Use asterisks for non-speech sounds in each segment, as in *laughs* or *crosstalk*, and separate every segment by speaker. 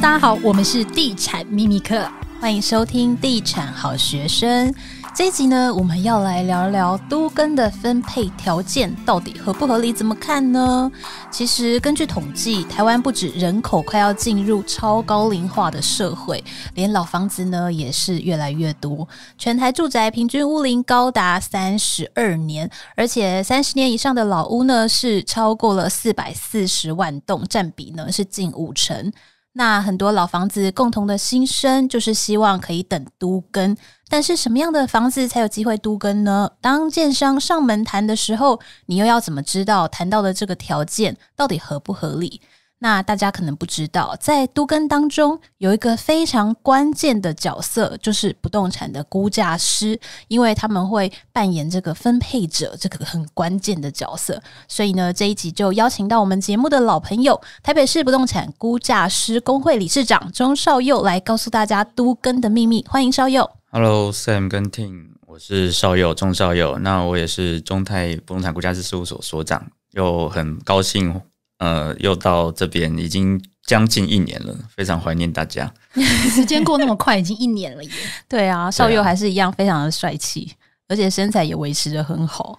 Speaker 1: 大家好，我们是地产秘密课，欢迎收听地产好学生。这一集呢，我们要来聊聊都根的分配条件到底合不合理？怎么看呢？其实根据统计，台湾不止人口快要进入超高龄化的社会，连老房子呢也是越来越多。全台住宅平均屋龄高达三十二年，而且三十年以上的老屋呢是超过了四百四十万栋，占比呢是近五成。那很多老房子共同的心声就是希望可以等都更，但是什么样的房子才有机会都更呢？当建商上门谈的时候，你又要怎么知道谈到的这个条件到底合不合理？那大家可能不知道，在都更当中有一个非常关键的角色，就是不动产的估价师，因为他们会扮演这个分配者这个很关键的角色。所以呢，这一集就邀请到我们节目的老朋友，台北市不动产估价师工会理事长钟少佑来告诉大家都更的秘密。欢迎少佑。
Speaker 2: Hello Sam 跟 t i a m 我是少佑钟少佑。那我也是中泰不动产估价师事务所所长，又很高兴。呃，又到这边已经将近一年了，非常怀念大家。
Speaker 1: *laughs* 时间过那么快，已经一年了耶！对啊，少佑还是一样非常的帅气，而且身材也维持的很好。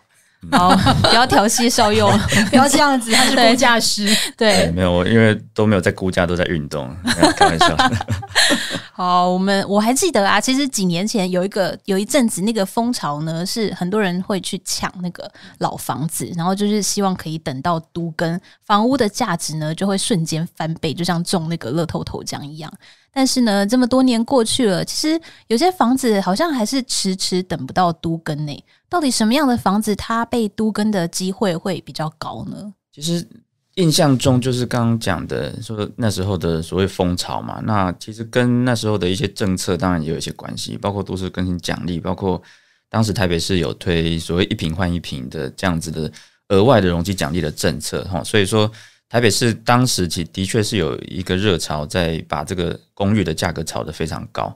Speaker 1: 好，*laughs* 不要调戏少用，*laughs* 不要这样子。*laughs* 他是估价师，对，没
Speaker 2: 有，因为都没有在估价，都在运动。
Speaker 1: 开玩笑。好，我们我还记得啊，其实几年前有一个有一阵子那个风潮呢，是很多人会去抢那个老房子，然后就是希望可以等到都根，房屋的价值呢就会瞬间翻倍，就像中那个乐透头奖一样。但是呢，这么多年过去了，其实有些房子好像还是迟迟等不到都更呢。到底什么样的房子它被都更的机会会比较高呢？其实
Speaker 2: 印象中就是刚刚讲的，说那时候的所谓风潮嘛，那其实跟那时候的一些政策当然也有一些关系，包括都市更新奖励，包括当时台北市有推所谓一平换一平的这样子的额外的容积奖励的政策哈，所以说。台北市当时其的确是有一个热潮，在把这个公寓的价格炒得非常高。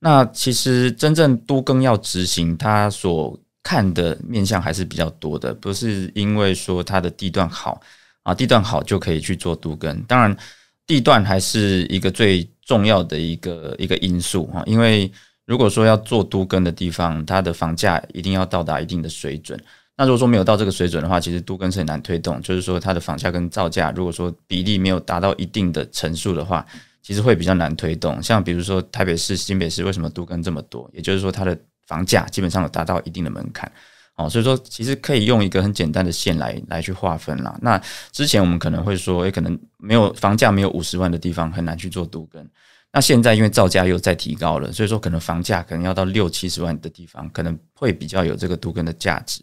Speaker 2: 那其实真正都更要执行，它所看的面向还是比较多的，不是因为说它的地段好啊，地段好就可以去做都更。当然，地段还是一个最重要的一个一个因素啊，因为如果说要做都更的地方，它的房价一定要到达一定的水准。那如果说没有到这个水准的话，其实都跟是很难推动。就是说，它的房价跟造价，如果说比例没有达到一定的层数的话，其实会比较难推动。像比如说台北市、新北市，为什么都跟这么多？也就是说，它的房价基本上有达到一定的门槛哦。所以说，其实可以用一个很简单的线来来去划分啦。那之前我们可能会说，诶，可能没有房价没有五十万的地方很难去做都跟。那现在因为造价又再提高了，所以说可能房价可能要到六七十万的地方，可能会比较有这个都跟的价值。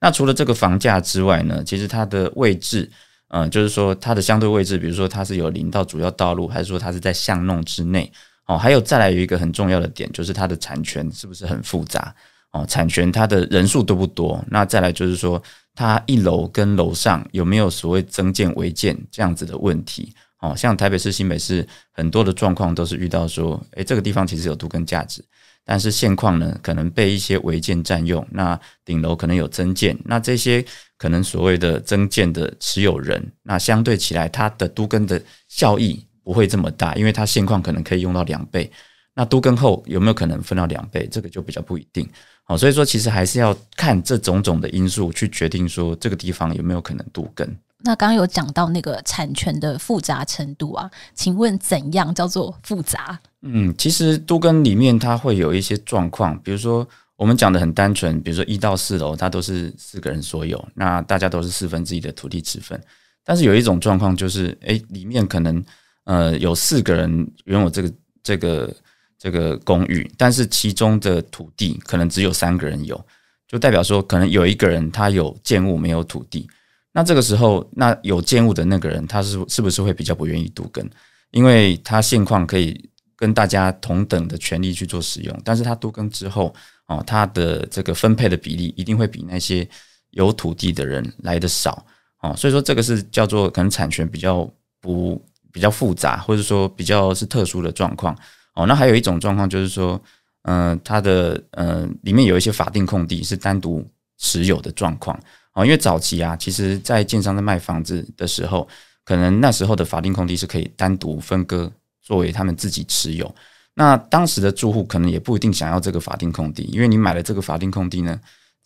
Speaker 2: 那除了这个房价之外呢？其实它的位置，嗯，就是说它的相对位置，比如说它是有临到主要道路，还是说它是在巷弄之内？哦，还有再来有一个很重要的点，就是它的产权是不是很复杂？哦，产权它的人数都不多。那再来就是说，它一楼跟楼上有没有所谓增建违建这样子的问题？哦，像台北市新北市很多的状况都是遇到说，哎，这个地方其实有都根价值，但是现况呢，可能被一些违建占用，那顶楼可能有增建，那这些可能所谓的增建的持有人，那相对起来它的都根的效益不会这么大，因为它现况可能可以用到两倍，那都根后有没有可能分到两倍，这个就比较不一定。好，所以说其实还是要看这种种的因素去决定说这个地方有没有可能都根。
Speaker 1: 那刚刚有讲到那个产权的复杂程度啊？请问怎样叫做复杂？
Speaker 2: 嗯，其实都跟里面它会有一些状况，比如说我们讲的很单纯，比如说一到四楼它都是四个人所有，那大家都是四分之一的土地之分。但是有一种状况就是，哎，里面可能呃有四个人拥有这个这个这个公寓，但是其中的土地可能只有三个人有，就代表说可能有一个人他有建物没有土地。那这个时候，那有建物的那个人，他是是不是会比较不愿意独耕？因为他现况可以跟大家同等的权利去做使用，但是他多耕之后，哦，他的这个分配的比例一定会比那些有土地的人来的少哦。所以说，这个是叫做可能产权比较不比较复杂，或者说比较是特殊的状况哦。那还有一种状况就是说，嗯，它的嗯里面有一些法定空地是单独持有的状况。哦，因为早期啊，其实，在建商在卖房子的时候，可能那时候的法定空地是可以单独分割作为他们自己持有。那当时的住户可能也不一定想要这个法定空地，因为你买了这个法定空地呢，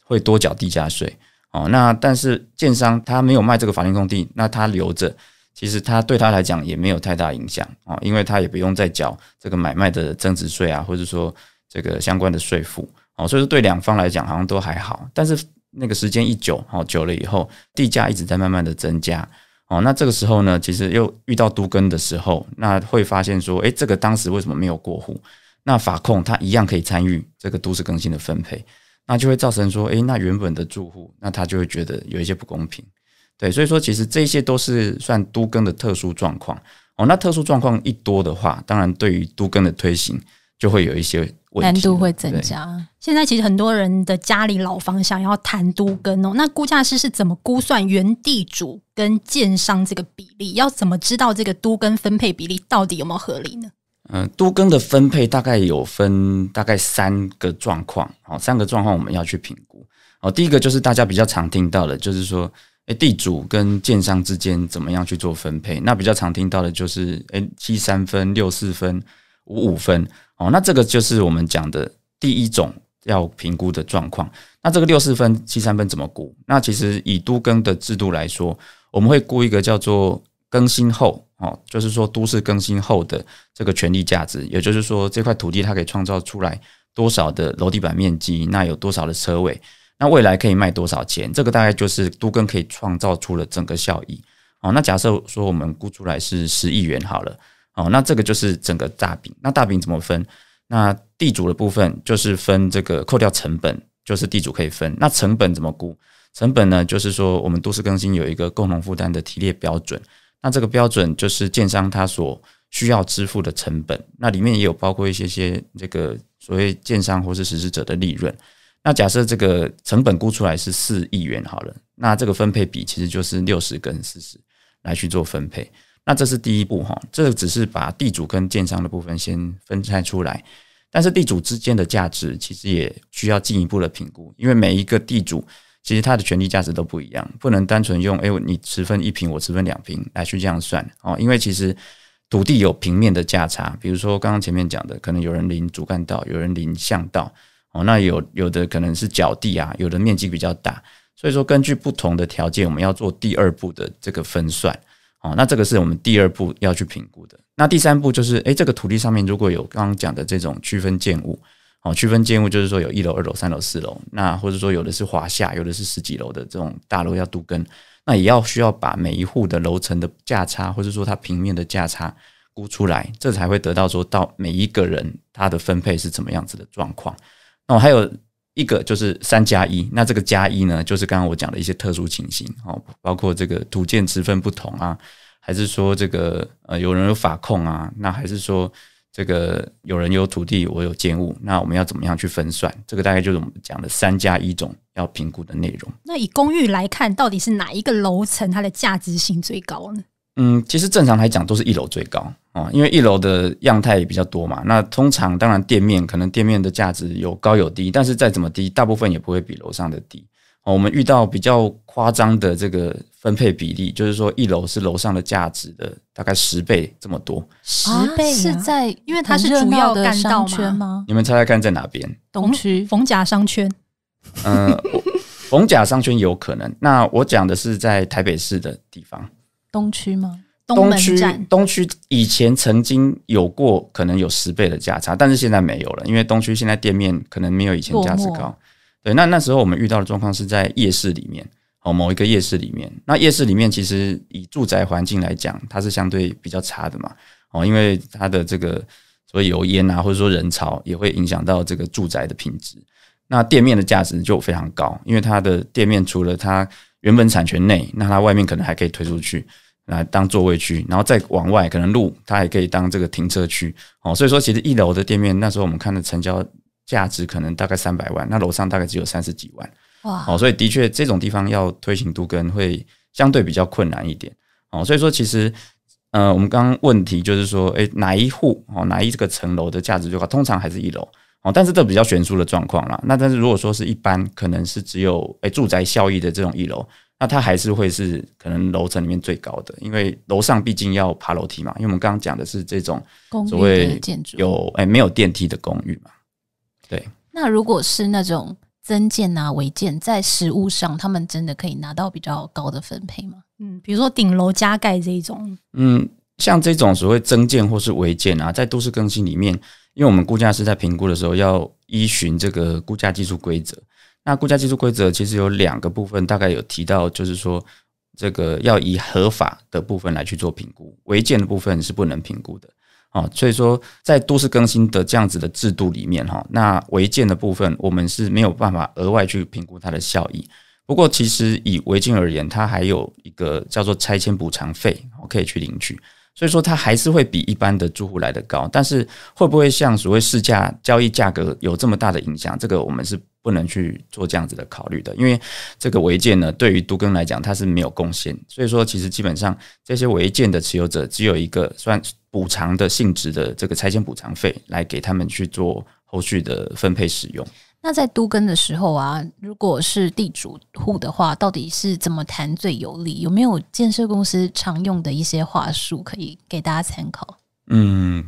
Speaker 2: 会多缴地价税。哦，那但是建商他没有卖这个法定空地，那他留着，其实他对他来讲也没有太大影响啊，因为他也不用再缴这个买卖的增值税啊，或者说这个相关的税负。哦，所以说对两方来讲好像都还好，但是。那个时间一久哦，久了以后地价一直在慢慢的增加哦，那这个时候呢，其实又遇到都更的时候，那会发现说，哎，这个当时为什么没有过户？那法控他一样可以参与这个都市更新的分配，那就会造成说，哎，那原本的住户，那他就会觉得有一些不公平，对，所以说其实这些都是算都更的特殊状况哦。那特殊状况一多的话，当然对于都更的推行。就会有一些
Speaker 3: 难度会增加。现在其实很多人的家里老房想要谈都跟哦，那估价师是怎么估算原地主跟建商这个比例？要怎么知道这个都跟分配比例到底有没有合理呢？
Speaker 2: 嗯，都更的分配大概有分大概三个状况哦，三个状况我们要去评估哦。第一个就是大家比较常听到的，就是说哎，地主跟建商之间怎么样去做分配？那比较常听到的就是哎，七三分、六四分、五五分。哦，那这个就是我们讲的第一种要评估的状况。那这个六四分七三分怎么估？那其实以都更的制度来说，我们会估一个叫做更新后哦，就是说都市更新后的这个权利价值，也就是说这块土地它可以创造出来多少的楼地板面积，那有多少的车位，那未来可以卖多少钱？这个大概就是都更可以创造出了整个效益。哦，那假设说我们估出来是十亿元好了。哦，那这个就是整个大饼。那大饼怎么分？那地主的部分就是分这个扣掉成本，就是地主可以分。那成本怎么估？成本呢，就是说我们都市更新有一个共同负担的提列标准。那这个标准就是建商他所需要支付的成本。那里面也有包括一些些这个所谓建商或是实施者的利润。那假设这个成本估出来是四亿元好了，那这个分配比其实就是六十跟四十来去做分配。那这是第一步哈，这只是把地主跟建商的部分先分拆出来，但是地主之间的价值其实也需要进一步的评估，因为每一个地主其实他的权利价值都不一样，不能单纯用哎，你持分一平，我持分两平来去这样算哦，因为其实土地有平面的价差，比如说刚刚前面讲的，可能有人临主干道，有人临巷道哦，那有有的可能是脚地啊，有的面积比较大，所以说根据不同的条件，我们要做第二步的这个分算。好，那这个是我们第二步要去评估的。那第三步就是，哎，这个土地上面如果有刚刚讲的这种区分建物，哦，区分建物就是说有一楼、二楼、三楼、四楼，那或者说有的是华夏，有的是十几楼的这种大楼要度根，那也要需要把每一户的楼层的价差，或者说它平面的价差估出来，这才会得到说到每一个人他的分配是怎么样子的状况。那我还有。一个就是三加一，那这个加一呢，就是刚刚我讲的一些特殊情形哦，包括这个土建之分不同啊，还是说这个呃有人有法控啊，那还是说这个有人有土地，我有建物，那我们要怎么样去分算？这个大概就是我们讲的三加一种要评估的内容。
Speaker 3: 那以公寓来看，到底是哪一个楼层它的价值性最高呢？
Speaker 2: 嗯，其实正常来讲，都是一楼最高。啊，因为一楼的样态也比较多嘛，那通常当然店面可能店面的价值有高有低，但是再怎么低，大部分也不会比楼上的低。哦，我们遇到比较夸张的这个分配比例，就是说一楼是楼上的价值的大概十倍这么多，十
Speaker 1: 倍是在因为它是主要的商圈吗？
Speaker 2: 你们猜猜看在哪边？
Speaker 3: 东区逢甲商圈，嗯，
Speaker 2: 逢甲商圈有可能。那我讲的是在台北市的地方，
Speaker 1: 东区吗？东区
Speaker 2: 东区以前曾经有过可能有十倍的价差，但是现在没有了，因为东区现在店面可能没有以前价值高。对，那那时候我们遇到的状况是在夜市里面哦，某一个夜市里面。那夜市里面其实以住宅环境来讲，它是相对比较差的嘛哦，因为它的这个所以油烟啊，或者说人潮也会影响到这个住宅的品质。那店面的价值就非常高，因为它的店面除了它原本产权内，那它外面可能还可以推出去。来当座位区，然后再往外，可能路它也可以当这个停车区，哦，所以说其实一楼的店面那时候我们看的成交价值可能大概三百万，那楼上大概只有三十几万，哇，哦，所以的确这种地方要推行都跟会相对比较困难一点，哦，所以说其实，呃，我们刚刚问题就是说，哎，哪一户哦，哪一这个层楼的价值最高？通常还是一楼，哦，但是这比较悬殊的状况啦。那但是如果说是一般，可能是只有哎住宅效益的这种一楼。那它还是会是可能楼层里面最高的，因为楼上毕竟要爬楼梯嘛。因为我们刚刚讲的是这种所谓建筑有哎没有电梯的公寓嘛。对。
Speaker 1: 那如果是那种增建啊、违建，在实物上，他们真的可以拿到比较高的分配吗？嗯，比如说顶楼加盖这一种。
Speaker 2: 嗯，像这种所谓增建或是违建啊，在都市更新里面，因为我们估价师在评估的时候要依循这个估价技术规则。那估价技术规则其实有两个部分，大概有提到，就是说这个要以合法的部分来去做评估，违建的部分是不能评估的。哦，所以说在都市更新的这样子的制度里面，哈，那违建的部分我们是没有办法额外去评估它的效益。不过，其实以违建而言，它还有一个叫做拆迁补偿费，我可以去领取，所以说它还是会比一般的住户来的高。但是会不会像所谓市价交易价格有这么大的影响？这个我们是。不能去做这样子的考虑的，因为这个违建呢，对于都更来讲，它是没有贡献。所以说，其实基本上这些违建的持有者，只有一个算补偿的性质的这个拆迁补偿费，来给他们去做后续的分配使用。
Speaker 1: 那在都更的时候啊，如果是地主户的话，到底是怎么谈最有利？有没有建设公司常用的一些话术可以给大家参考？
Speaker 2: 嗯，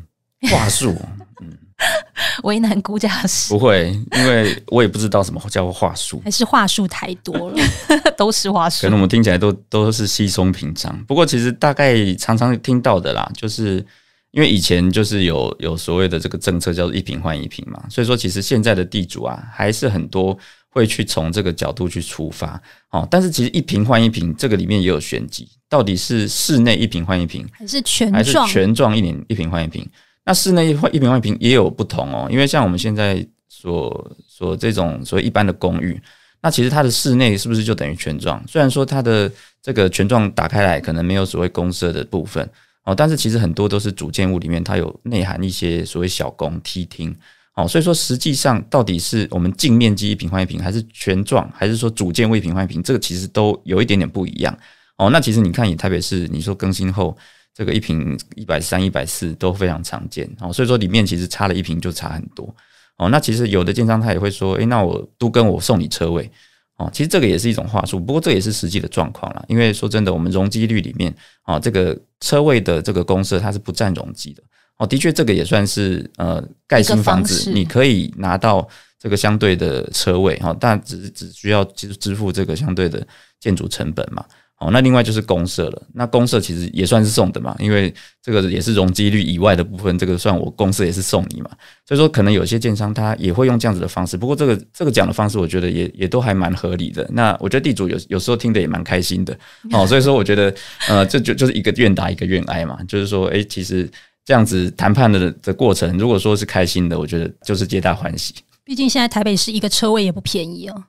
Speaker 2: 话术，嗯。
Speaker 1: *laughs* 为难估价师
Speaker 2: 不会，因为我也不知道什么叫话术，
Speaker 1: 还是话术太多了，*laughs* 都是话术。可能我们
Speaker 2: 听起来都都是稀松平常。不过其实大概常常听到的啦，就是因为以前就是有有所谓的这个政策叫做一平换一平嘛，所以说其实现在的地主啊，还是很多会去从这个角度去出发哦。但是其实一瓶换一瓶，这个里面也有玄机，到底是室内一瓶换一瓶，
Speaker 1: 还是全还是全
Speaker 2: 幢一年一瓶换一瓶？那室内一平换一平也有不同哦，因为像我们现在所所这种所谓一般的公寓，那其实它的室内是不是就等于全幢？虽然说它的这个全幢打开来可能没有所谓公设的部分哦，但是其实很多都是主建物里面它有内含一些所谓小公梯厅哦，所以说实际上到底是我们净面积一平方一平，还是全幢，还是说主建位平方一平？这个其实都有一点点不一样哦。那其实你看，也特别是你说更新后。这个一平一百三、一百四都非常常见哦，所以说里面其实差了一平就差很多哦。那其实有的建商他也会说，哎，那我都跟我送你车位哦。其实这个也是一种话术，不过这也是实际的状况了。因为说真的，我们容积率里面啊，这个车位的这个公式它是不占容积的哦。的确，这个也算是呃盖新房子你可以拿到这个相对的车位哈，但只只需要支付这个相对的建筑成本嘛。哦，那另外就是公社了。那公社其实也算是送的嘛，因为这个也是容积率以外的部分，这个算我公社也是送你嘛。所以说，可能有些建商他也会用这样子的方式。不过这个这个讲的方式，我觉得也也都还蛮合理的。那我觉得地主有有时候听得也蛮开心的。哦，所以说我觉得，呃，这就就是一个愿打一个愿挨嘛。就是说，诶，其实这样子谈判的的过程，如果说是开心的，我觉得就是皆大欢喜。
Speaker 3: 毕竟现在台北市一个车位也不便宜哦。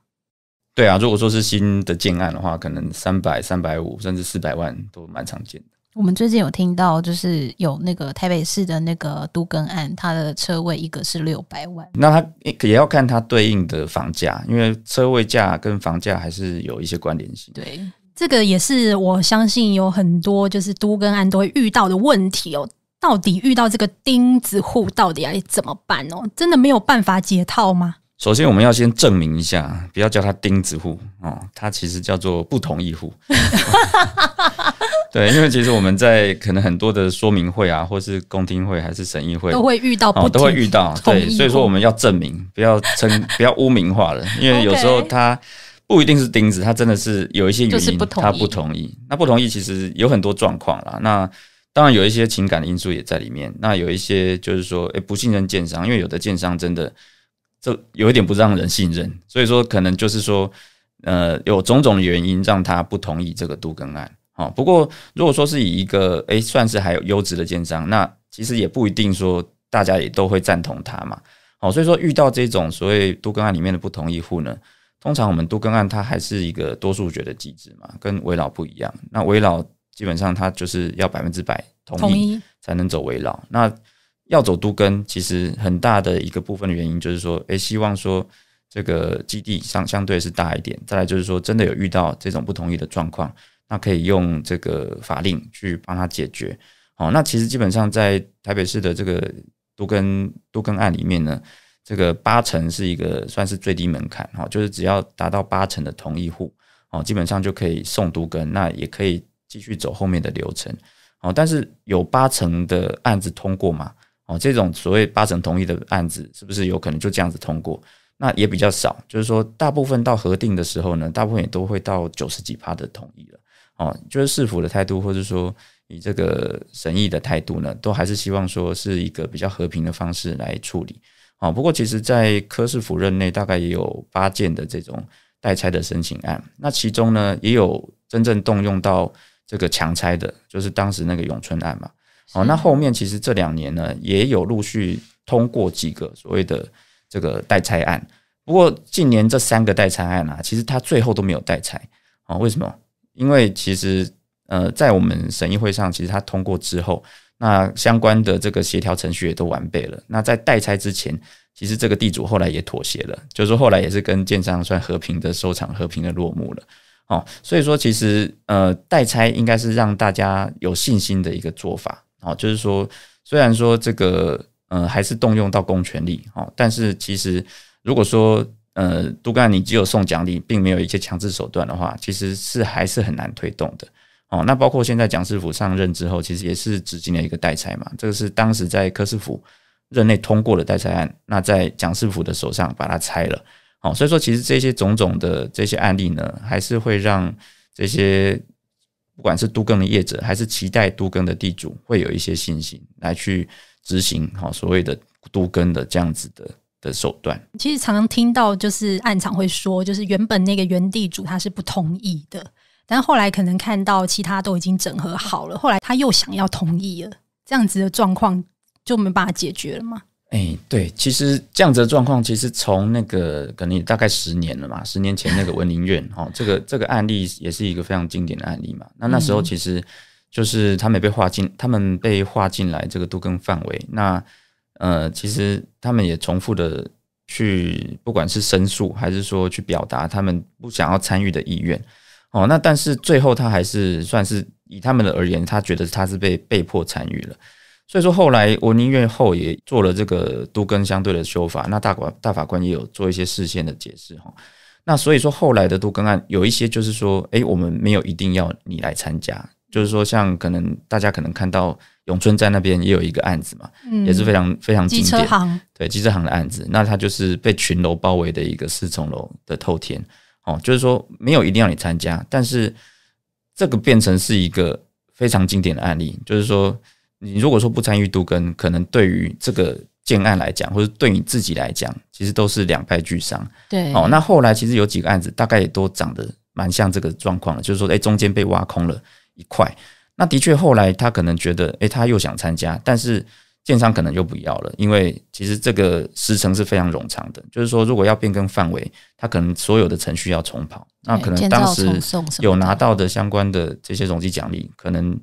Speaker 2: 对啊，如果说是新的建案的话，可能三百、三百五，甚至四百万都蛮常见的。
Speaker 1: 我们最近有听到，就是有那个台北市的那个都更案，它的车位一个是六百万，
Speaker 2: 那它也要看它对应的房价，因为车位价跟房价还是有一些关联性。对，
Speaker 3: 这个也是我相信有很多就是都更案都会遇到的问题哦。到底遇到这个钉子户，到底要怎么办哦？真的没有办法解套吗？
Speaker 2: 首先，我们要先证明一下，不要叫他钉子户哦，他其实叫做不同意户。*laughs* 对，因为其实我们在可能很多的说明会啊，或是公听会，还是审议会，都会遇到，都会遇到。对，所以说我们要证明，不要称，*laughs* 不要污名化了，因为有时候他不一定是钉子，他真的是有一些原因，他不同意。那不同意其实有很多状况啦。那当然有一些情感因素也在里面。那有一些就是说，哎，不信任建商，因为有的建商真的。这有一点不让人信任，所以说可能就是说，呃，有种种的原因让他不同意这个杜更案啊。不过如果说是以一个哎，算是还有优质的奸商，那其实也不一定说大家也都会赞同他嘛。好，所以说遇到这种所谓杜更案里面的不同意户呢，通常我们杜更案它还是一个多数决的机制嘛，跟围老不一样。那围老基本上它就是要百分之百同意才能走围老。那要走都跟，其实很大的一个部分的原因就是说，哎，希望说这个基地相相对是大一点，再来就是说真的有遇到这种不同意的状况，那可以用这个法令去帮他解决。好，那其实基本上在台北市的这个都跟都跟案里面呢，这个八成是一个算是最低门槛哈，就是只要达到八成的同意户哦，基本上就可以送都跟，那也可以继续走后面的流程。哦，但是有八成的案子通过嘛？哦，这种所谓八成同意的案子，是不是有可能就这样子通过？那也比较少，就是说大部分到核定的时候呢，大部分也都会到九十几趴的同意了。哦，就是市府的态度，或者说以这个审议的态度呢，都还是希望说是一个比较和平的方式来处理。哦，不过其实，在柯市府任内，大概也有八件的这种代拆的申请案，那其中呢，也有真正动用到这个强拆的，就是当时那个永春案嘛。哦，那后面其实这两年呢，也有陆续通过几个所谓的这个代拆案。不过近年这三个代拆案啊，其实它最后都没有代拆。哦，为什么？因为其实呃，在我们审议会上，其实它通过之后，那相关的这个协调程序也都完备了。那在代拆之前，其实这个地主后来也妥协了，就是说后来也是跟建商算和平的收场，和平的落幕了。哦，所以说其实呃，代拆应该是让大家有信心的一个做法。哦，就是说，虽然说这个，呃，还是动用到公权力，哦，但是其实，如果说，呃，杜干，你只有送奖励，并没有一些强制手段的话，其实是还是很难推动的。哦，那包括现在蒋师傅上任之后，其实也是只今了一个代拆嘛，这个是当时在柯世福任内通过的代拆案，那在蒋世福的手上把它拆了。哦，所以说，其实这些种种的这些案例呢，还是会让这些。不管是都更的业者，还是期待都更的地主，会有一些信心来去执行哈所谓的都更的这样子的的手段。
Speaker 3: 其实常常听到就是暗场会说，就是原本那个原地主他是不同意的，但后来可能看到其他都已经整合好了，后来他又想要同意了，这样子的状况就没办法解决了吗？
Speaker 2: 哎，对，其实子的状况其实从那个可能大概十年了嘛，十年前那个文林院 *laughs* 哦，这个这个案例也是一个非常经典的案例嘛。那那时候其实就是他们被划进，他们被划进来这个杜更范围。那呃，其实他们也重复的去，不管是申诉还是说去表达他们不想要参与的意愿哦。那但是最后他还是算是以他们的而言，他觉得他是被被迫参与了。所以说后来我宁愿后也做了这个杜根相对的修法，那大管大法官也有做一些事先的解释哈。那所以说后来的杜根案有一些就是说，哎，我们没有一定要你来参加，就是说像可能大家可能看到咏春在那边也有一个案子嘛，也是非常非常经典。对，机车行的案子，那它就是被群楼包围的一个四层楼的透天，哦，就是说没有一定要你参加，但是这个变成是一个非常经典的案例，就是说。你如果说不参与独根，可能对于这个建案来讲，或者对你自己来讲，其实都是两败俱伤。对，哦，那后来其实有几个案子，大概也都长得蛮像这个状况了，就是说，哎，中间被挖空了一块。那的确后来他可能觉得，哎，他又想参加，但是建商可能就不要了，因为其实这个时程是非常冗长的，就是说，如果要变更范围，他可能所有的程序要重跑，那可能当时有拿到的相关的这些容积奖励，可能。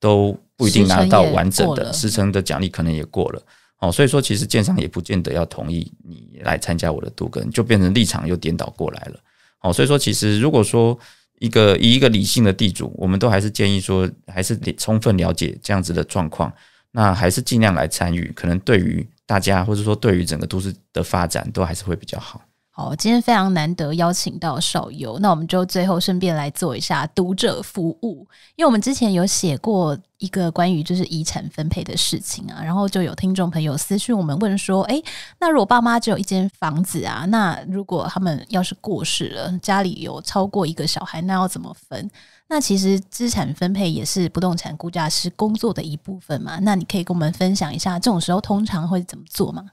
Speaker 2: 都不一定拿到完整的师承的奖励，可能也过了哦。所以说，其实建商也不见得要同意你来参加我的读根，就变成立场又颠倒过来了。哦，所以说，其实如果说一个以一个理性的地主，我们都还是建议说，还是充分了解这样子的状况，那还是尽量来参与，可能对于大家或者说对于整个都市的发展，都还是会比较好。
Speaker 1: 好，今天非常难得邀请到少游，那我们就最后顺便来做一下读者服务，因为我们之前有写过一个关于就是遗产分配的事情啊，然后就有听众朋友私讯我们问说，哎，那如果爸妈只有一间房子啊，那如果他们要是过世了，家里有超过一个小孩，那要怎么分？那其实资产分配也是不动产估价师工作的一部分嘛，那你可以跟我们分享一下，这种时候通常会怎么做吗？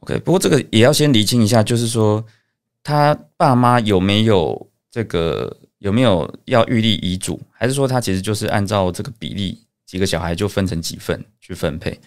Speaker 2: OK，不过这个也要先厘清一下，就是说他爸妈有没有这个有没有要预立遗嘱，还是说他其实就是按照这个比例几个小孩就分成几份去分配？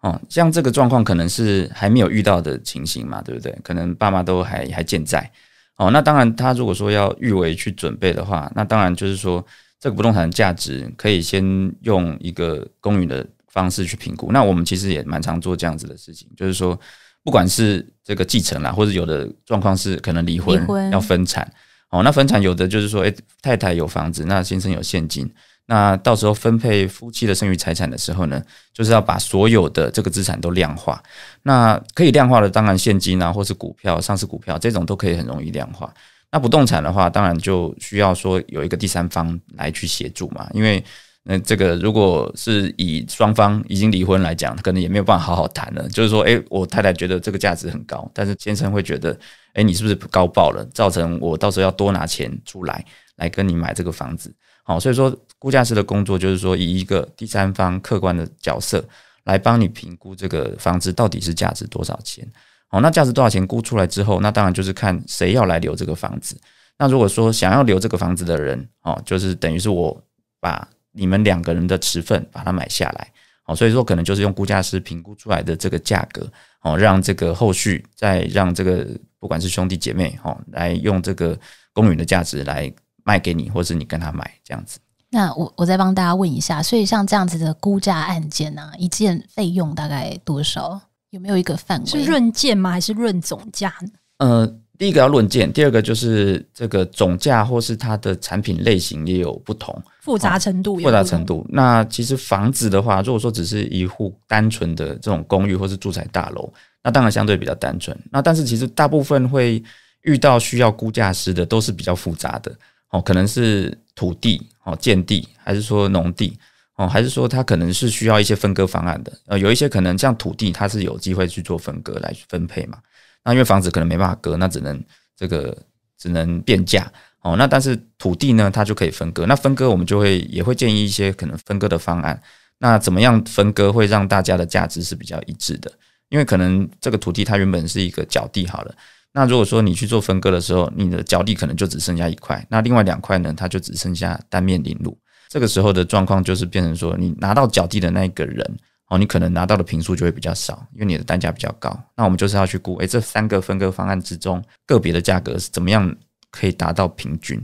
Speaker 2: 哦，像这个状况可能是还没有遇到的情形嘛，对不对？可能爸妈都还还健在。哦，那当然，他如果说要预为去准备的话，那当然就是说这个不动产价值可以先用一个公允的方式去评估。那我们其实也蛮常做这样子的事情，就是说。不管是这个继承啦，或者有的状况是可能离婚要分产，哦，那分产有的就是说，哎，太太有房子，那先生有现金，那到时候分配夫妻的剩余财产的时候呢，就是要把所有的这个资产都量化。那可以量化的当然现金啦，或是股票、上市股票这种都可以很容易量化。那不动产的话，当然就需要说有一个第三方来去协助嘛，因为。那这个，如果是以双方已经离婚来讲，可能也没有办法好好谈了。就是说，哎，我太太觉得这个价值很高，但是先生会觉得，哎，你是不是高报了，造成我到时候要多拿钱出来来跟你买这个房子。好，所以说估价师的工作就是说，以一个第三方客观的角色来帮你评估这个房子到底是价值多少钱。好，那价值多少钱估出来之后，那当然就是看谁要来留这个房子。那如果说想要留这个房子的人，哦，就是等于是我把。你们两个人的持份，把它买下来，哦，所以说可能就是用估价师评估出来的这个价格，哦，让这个后续再让这个不管是兄弟姐妹，哦，来用这个公允的价值来卖给你，或是你跟他买这样子。
Speaker 1: 那我我再帮大家问一下，所以像这样子的估价案件啊，一件费用大概多少？有没有一个范围？是论件吗？还是论总价呢？
Speaker 2: 呃。第一个要论件，第二个就是这个总价或是它的产品类型也有不同，
Speaker 3: 复杂程度复杂程
Speaker 2: 度。那其实房子的话，如果说只是一户单纯的这种公寓或是住宅大楼，那当然相对比较单纯。那但是其实大部分会遇到需要估价师的都是比较复杂的哦，可能是土地哦，建地还是说农地哦，还是说它可能是需要一些分割方案的。呃，有一些可能像土地，它是有机会去做分割来分配嘛。那因为房子可能没办法割，那只能这个只能变价哦。那但是土地呢，它就可以分割。那分割我们就会也会建议一些可能分割的方案。那怎么样分割会让大家的价值是比较一致的？因为可能这个土地它原本是一个角地好了。那如果说你去做分割的时候，你的角地可能就只剩下一块，那另外两块呢，它就只剩下单面领路。这个时候的状况就是变成说，你拿到角地的那个人。哦，你可能拿到的平数就会比较少，因为你的单价比较高。那我们就是要去估，哎，这三个分割方案之中，个别的价格是怎么样可以达到平均？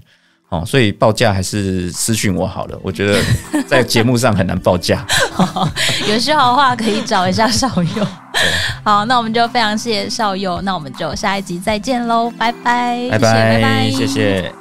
Speaker 2: 哦，所以报价还是私讯我好了。我觉得 *laughs* 在节目上很难报价，
Speaker 1: *laughs* 有需要的话可以找一下少佑。好，那我们就非常谢谢少佑，那我们就下一集再见喽，拜拜，拜拜，拜拜，谢谢。